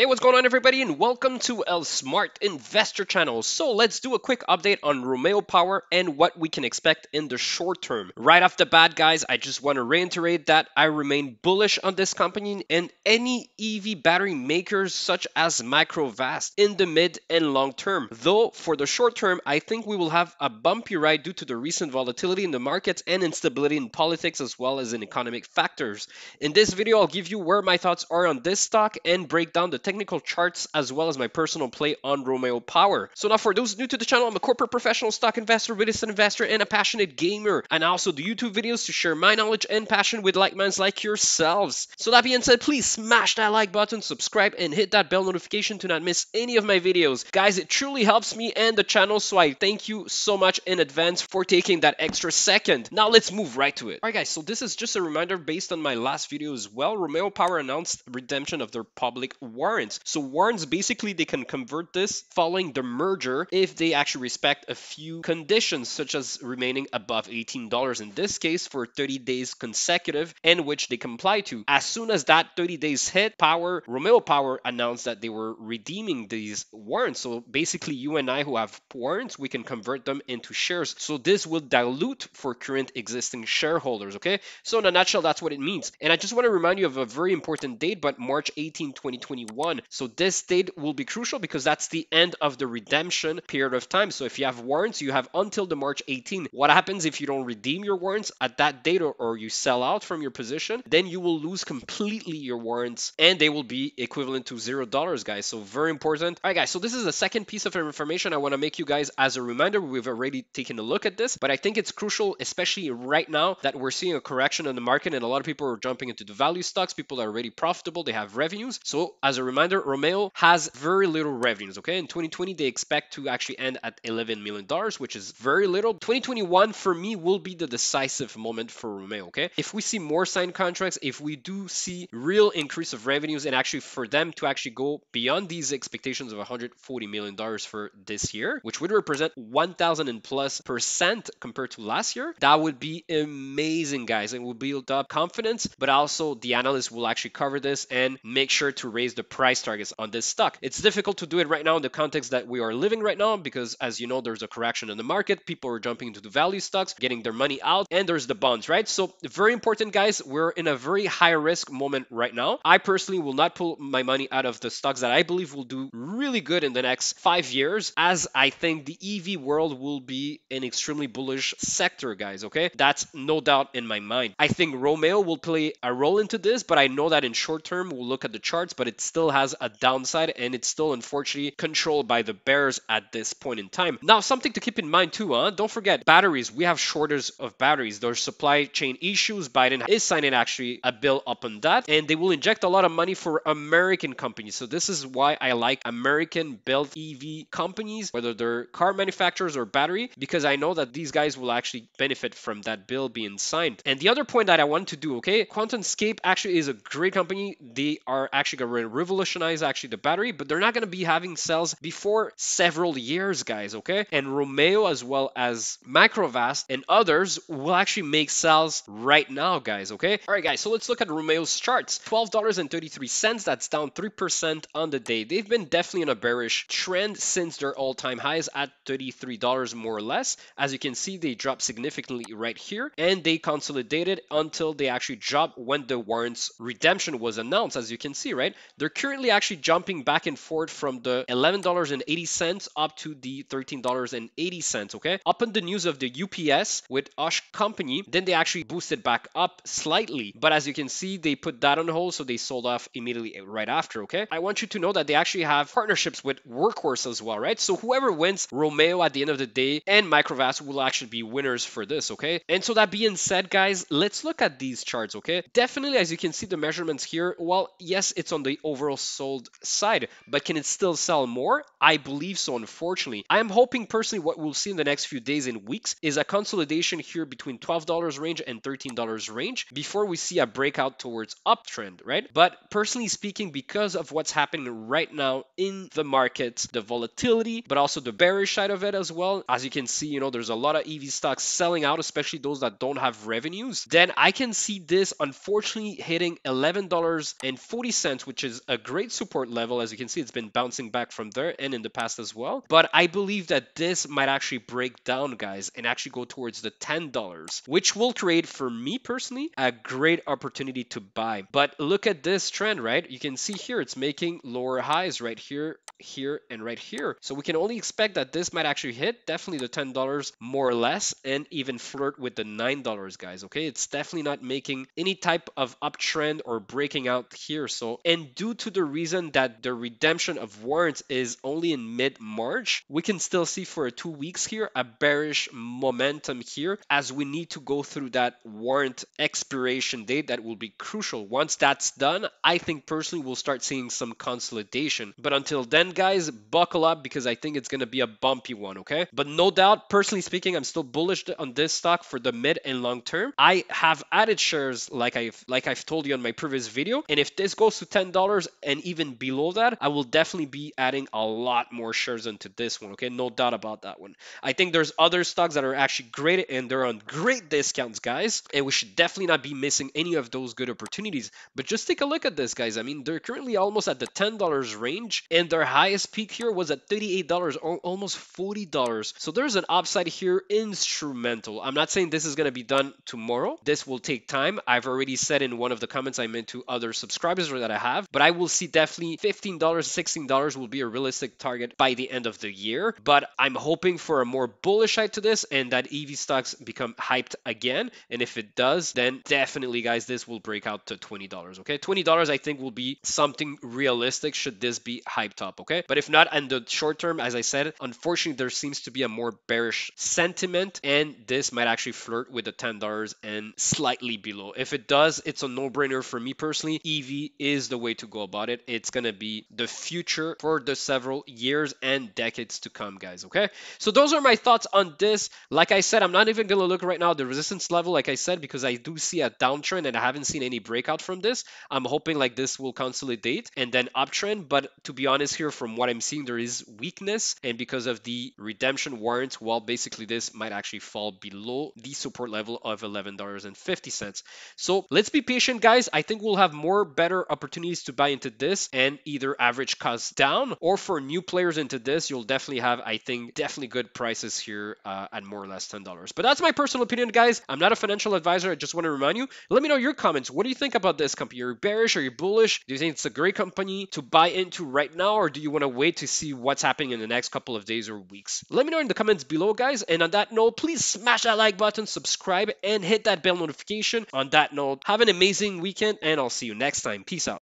Hey, what's going on everybody and welcome to El Smart Investor Channel. So let's do a quick update on Romeo Power and what we can expect in the short term. Right off the bat, guys, I just want to reiterate that I remain bullish on this company and any EV battery makers such as Microvast in the mid and long term. Though for the short term, I think we will have a bumpy ride due to the recent volatility in the markets and instability in politics as well as in economic factors. In this video, I'll give you where my thoughts are on this stock and break down the technical charts as well as my personal play on Romeo Power. So now for those new to the channel, I'm a corporate professional stock investor, real estate investor, and a passionate gamer. And I also do YouTube videos to share my knowledge and passion with like minds like yourselves. So that being said, please smash that like button, subscribe, and hit that bell notification to not miss any of my videos. Guys, it truly helps me and the channel, so I thank you so much in advance for taking that extra second. Now let's move right to it. Alright guys, so this is just a reminder based on my last video as well. Romeo Power announced redemption of their public warrant warrants. So warrants basically they can convert this following the merger if they actually respect a few conditions such as remaining above $18 in this case for 30 days consecutive and which they comply to. As soon as that 30 days hit, Power Romeo Power announced that they were redeeming these warrants. So basically you and I who have warrants, we can convert them into shares. So this will dilute for current existing shareholders, okay? So in a nutshell that's what it means. And I just want to remind you of a very important date but March 18, 2021 so this date will be crucial because that's the end of the redemption period of time. So if you have warrants, you have until the March 18. What happens if you don't redeem your warrants at that date or, or you sell out from your position? Then you will lose completely your warrants and they will be equivalent to zero dollars, guys. So very important. All right, guys. So this is the second piece of information I want to make you guys as a reminder. We've already taken a look at this, but I think it's crucial, especially right now that we're seeing a correction in the market and a lot of people are jumping into the value stocks. People are already profitable. They have revenues. So as a reminder, reminder, Romeo has very little revenues, okay? In 2020, they expect to actually end at $11 million, which is very little. 2021 for me will be the decisive moment for Romeo, okay? If we see more signed contracts, if we do see real increase of revenues and actually for them to actually go beyond these expectations of $140 million for this year, which would represent 1,000 and plus percent compared to last year, that would be amazing, guys. It will build up confidence, but also the analysts will actually cover this and make sure to raise the price price targets on this stock. It's difficult to do it right now in the context that we are living right now because, as you know, there's a correction in the market. People are jumping into the value stocks, getting their money out, and there's the bonds, right? So, very important, guys. We're in a very high risk moment right now. I personally will not pull my money out of the stocks that I believe will do really good in the next five years, as I think the EV world will be an extremely bullish sector, guys. Okay, that's no doubt in my mind. I think Romeo will play a role into this, but I know that in short term, we'll look at the charts, but it's still still has a downside and it's still unfortunately controlled by the bears at this point in time. Now, something to keep in mind too, huh? Don't forget batteries. We have shortages of batteries. There's supply chain issues. Biden is signing actually a bill up on that, and they will inject a lot of money for American companies. So this is why I like American built EV companies, whether they're car manufacturers or battery, because I know that these guys will actually benefit from that bill being signed. And the other point that I want to do, okay, QuantumScape actually is a great company. They are actually going to revolutionize revolutionize actually the battery, but they're not going to be having cells before several years, guys, okay? And Romeo, as well as Microvast and others, will actually make cells right now, guys, okay? All right, guys, so let's look at Romeo's charts. $12.33, that's down 3% on the day. They've been definitely in a bearish trend since their all-time highs at $33 more or less. As you can see, they dropped significantly right here, and they consolidated until they actually dropped when the warrants redemption was announced, as you can see, right? They're currently actually jumping back and forth from the $11.80 up to the $13.80, okay? Up on the news of the UPS with Osh Company, then they actually boosted back up slightly. But as you can see, they put that on hold, so they sold off immediately right after, okay? I want you to know that they actually have partnerships with Workhorse as well, right? So whoever wins Romeo at the end of the day and Microvast will actually be winners for this, okay? And so that being said, guys, let's look at these charts, okay? Definitely, as you can see the measurements here, well, yes, it's on the overall sold side, but can it still sell more? I believe so, unfortunately. I am hoping personally what we'll see in the next few days and weeks is a consolidation here between $12 range and $13 range before we see a breakout towards uptrend, right? But personally speaking, because of what's happening right now in the market, the volatility, but also the bearish side of it as well, as you can see, you know, there's a lot of EV stocks selling out, especially those that don't have revenues, then I can see this unfortunately hitting $11.40, which is a great support level. As you can see, it's been bouncing back from there and in the past as well. But I believe that this might actually break down, guys, and actually go towards the $10, which will create for me personally a great opportunity to buy. But look at this trend, right? You can see here it's making lower highs right here here, and right here. So we can only expect that this might actually hit definitely the $10 more or less and even flirt with the $9 guys, okay? It's definitely not making any type of uptrend or breaking out here. So, and due to the reason that the redemption of warrants is only in mid-March, we can still see for two weeks here a bearish momentum here as we need to go through that warrant expiration date that will be crucial. Once that's done, I think personally we'll start seeing some consolidation. But until then, and guys, buckle up because I think it's going to be a bumpy one, okay? But no doubt, personally speaking, I'm still bullish on this stock for the mid and long term. I have added shares like I've like I've told you on my previous video, and if this goes to $10 and even below that, I will definitely be adding a lot more shares into this one, okay? No doubt about that one. I think there's other stocks that are actually great and they're on great discounts, guys, and we should definitely not be missing any of those good opportunities. But just take a look at this, guys. I mean, they're currently almost at the $10 range and they're highest peak here was at $38, almost $40. So there's an upside here instrumental. I'm not saying this is going to be done tomorrow. This will take time. I've already said in one of the comments I meant to other subscribers that I have, but I will see definitely $15, $16 will be a realistic target by the end of the year. But I'm hoping for a more bullish side to this and that EV stocks become hyped again. And if it does, then definitely, guys, this will break out to $20. Okay. $20, I think, will be something realistic should this be hyped up okay? But if not, in the short term, as I said, unfortunately, there seems to be a more bearish sentiment, and this might actually flirt with the $10 and slightly below. If it does, it's a no brainer for me personally. EV is the way to go about it. It's going to be the future for the several years and decades to come, guys, okay? So those are my thoughts on this. Like I said, I'm not even going to look right now the resistance level, like I said, because I do see a downtrend and I haven't seen any breakout from this. I'm hoping like this will consolidate and then uptrend, but to be honest here, here, from what I'm seeing, there is weakness. And because of the redemption warrant, well, basically this might actually fall below the support level of $11.50. So let's be patient, guys. I think we'll have more better opportunities to buy into this and either average cost down or for new players into this, you'll definitely have, I think, definitely good prices here uh, at more or less $10. But that's my personal opinion, guys. I'm not a financial advisor. I just want to remind you. Let me know your comments. What do you think about this company? Are you bearish? Are you bullish? Do you think it's a great company to buy into right now? Or do do you want to wait to see what's happening in the next couple of days or weeks? Let me know in the comments below, guys. And on that note, please smash that like button, subscribe, and hit that bell notification. On that note, have an amazing weekend, and I'll see you next time. Peace out.